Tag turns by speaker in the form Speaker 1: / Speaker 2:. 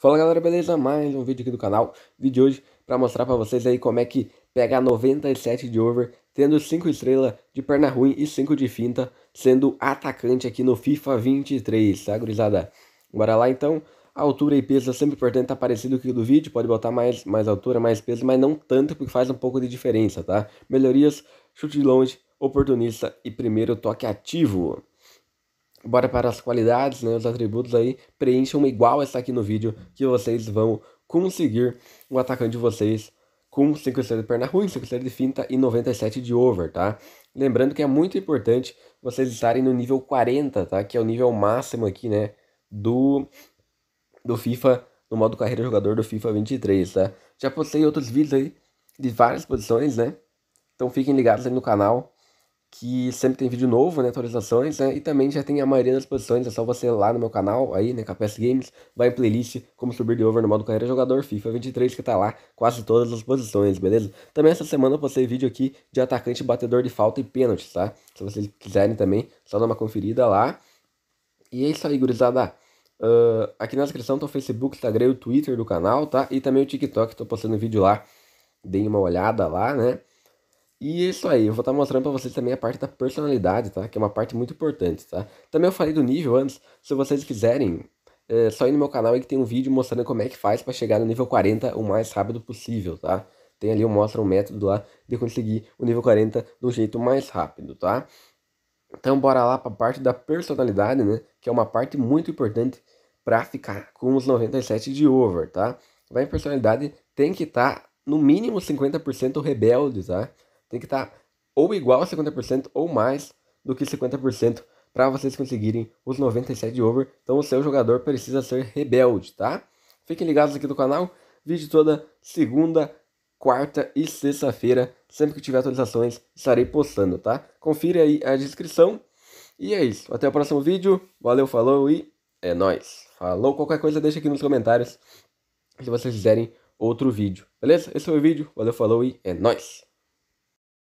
Speaker 1: Fala galera, beleza? Mais um vídeo aqui do canal, vídeo de hoje para mostrar para vocês aí como é que pegar 97 de over, tendo 5 estrelas de perna ruim e 5 de finta, sendo atacante aqui no FIFA 23, tá gurizada? Bora lá então, a altura e peso é sempre importante estar tá parecido com o do vídeo, pode botar mais, mais altura, mais peso, mas não tanto porque faz um pouco de diferença, tá? Melhorias, chute de longe, oportunista e primeiro toque ativo. Bora para as qualidades, né, os atributos aí, preencham igual essa aqui no vídeo, que vocês vão conseguir o atacante de vocês com 5 estrelas de perna ruim, 5 estrelas de finta e 97 de over, tá? Lembrando que é muito importante vocês estarem no nível 40, tá? Que é o nível máximo aqui, né, do, do FIFA, no modo carreira jogador do FIFA 23, tá? Já postei outros vídeos aí de várias posições, né? Então fiquem ligados aí no canal, que sempre tem vídeo novo, né, atualizações, né, e também já tem a maioria das posições, é só você ir lá no meu canal, aí, né, KPS Games, vai em playlist, como subir de over no modo carreira jogador FIFA 23, que tá lá quase todas as posições, beleza? Também essa semana eu postei vídeo aqui de atacante, batedor de falta e pênalti, tá? Se vocês quiserem também, só dá uma conferida lá. E é isso aí, gurizada. Uh, aqui na descrição tá o Facebook, Instagram e o Twitter do canal, tá? E também o TikTok, tô postando vídeo lá, deem uma olhada lá, né? E é isso aí, eu vou estar tá mostrando para vocês também a parte da personalidade, tá? Que é uma parte muito importante, tá? Também eu falei do nível antes, se vocês quiserem, é só ir no meu canal aí que tem um vídeo mostrando como é que faz para chegar no nível 40 o mais rápido possível, tá? Tem ali, eu mostro um método lá de conseguir o nível 40 do jeito mais rápido, tá? Então bora lá para a parte da personalidade, né? Que é uma parte muito importante para ficar com os 97 de over, tá? Vai em personalidade, tem que estar tá, no mínimo 50% rebelde, tá? Tem que estar tá ou igual a 50% ou mais do que 50% para vocês conseguirem os 97 over. Então o seu jogador precisa ser rebelde, tá? Fiquem ligados aqui do canal. Vídeo toda segunda, quarta e sexta-feira. Sempre que tiver atualizações, estarei postando, tá? Confira aí a descrição. E é isso. Até o próximo vídeo. Valeu, falou e é nóis. Falou. Qualquer coisa, deixa aqui nos comentários se vocês quiserem outro vídeo. Beleza? Esse foi o vídeo. Valeu, falou e é nóis.